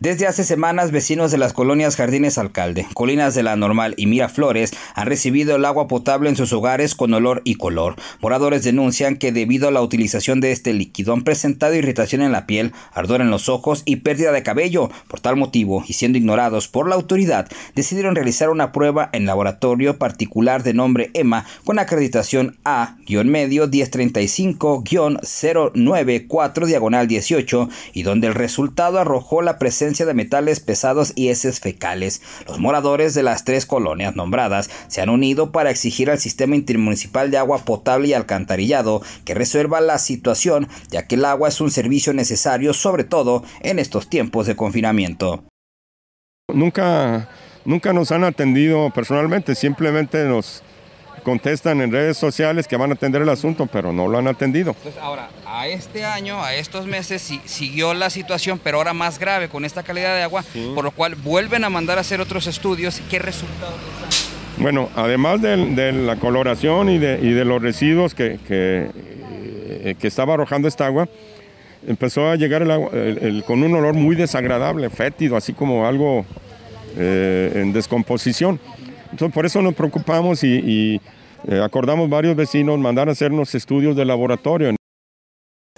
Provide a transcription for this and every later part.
Desde hace semanas, vecinos de las colonias Jardines Alcalde, Colinas de la Normal y Miraflores han recibido el agua potable en sus hogares con olor y color. Moradores denuncian que debido a la utilización de este líquido han presentado irritación en la piel, ardor en los ojos y pérdida de cabello. Por tal motivo, y siendo ignorados por la autoridad, decidieron realizar una prueba en laboratorio particular de nombre EMA con acreditación A-medio 1035-094-18 y donde el resultado arrojó la presencia de metales pesados y heces fecales. Los moradores de las tres colonias nombradas se han unido para exigir al sistema intermunicipal de agua potable y alcantarillado que resuelva la situación, ya que el agua es un servicio necesario, sobre todo en estos tiempos de confinamiento. Nunca, nunca nos han atendido personalmente, simplemente nos contestan en redes sociales que van a atender el asunto, pero no lo han atendido. Pues ahora, a este año, a estos meses, siguió la situación, pero ahora más grave con esta calidad de agua, por lo cual vuelven a mandar a hacer otros estudios. ¿Qué resultados Bueno, además de, la coloración y de, los residuos eh, que, estaba arrojando esta agua, empezó a llegar el con un olor muy desagradable, fétido, así como algo eh, en descomposición por eso nos preocupamos y, eh, acordamos varios vecinos mandar a hacernos estudios de laboratorio.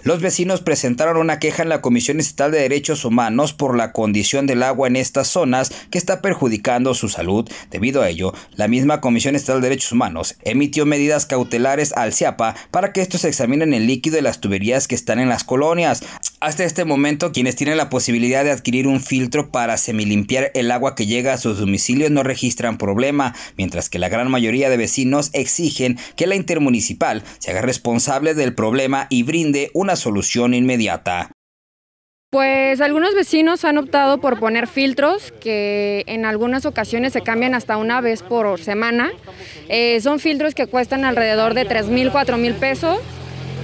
Los vecinos presentaron una queja en la Comisión Estatal de Derechos Humanos por la condición del agua en estas zonas que está perjudicando su salud. Debido a ello, la misma Comisión Estatal de Derechos Humanos emitió medidas cautelares al CIAPA para que estos examinen el líquido de las tuberías que están en las colonias. Hasta este momento, quienes tienen la posibilidad de adquirir un filtro para semilimpiar el agua que llega a sus domicilios no registran problema, mientras que la gran mayoría de vecinos exigen que la intermunicipal se haga responsable del problema y brinde una solución inmediata. Pues algunos vecinos han optado por poner filtros que en algunas ocasiones se cambian hasta una vez por semana. Eh, son filtros que cuestan alrededor de 3 mil, 4 mil pesos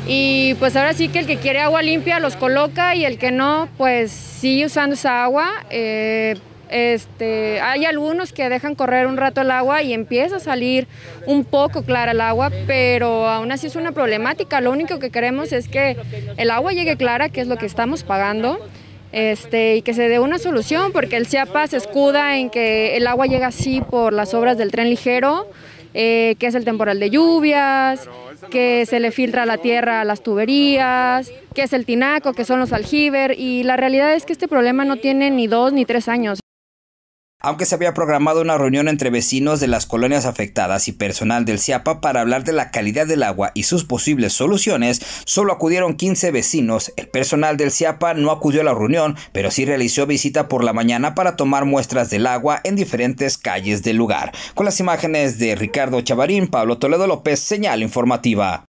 y pues ahora sí que el que quiere agua limpia los coloca y el que no, pues sigue usando esa agua. Eh, este, hay algunos que dejan correr un rato el agua y empieza a salir un poco clara el agua, pero aún así es una problemática. Lo único que queremos es que el agua llegue clara, que es lo que estamos pagando. Este, y que se dé una solución, porque el CIAPA se escuda en que el agua llega así por las obras del tren ligero, eh, que es el temporal de lluvias, que se le filtra la tierra a las tuberías, que es el tinaco, que son los aljibes, y la realidad es que este problema no tiene ni dos ni tres años aunque se había programado una reunión entre vecinos de las colonias afectadas y personal del CIAPA para hablar de la calidad del agua y sus posibles soluciones, solo acudieron 15 vecinos. El personal del CIAPA no acudió a la reunión, pero sí realizó visita por la mañana para tomar muestras del agua en diferentes calles del lugar. Con las imágenes de Ricardo Chavarín, Pablo Toledo López, señal informativa.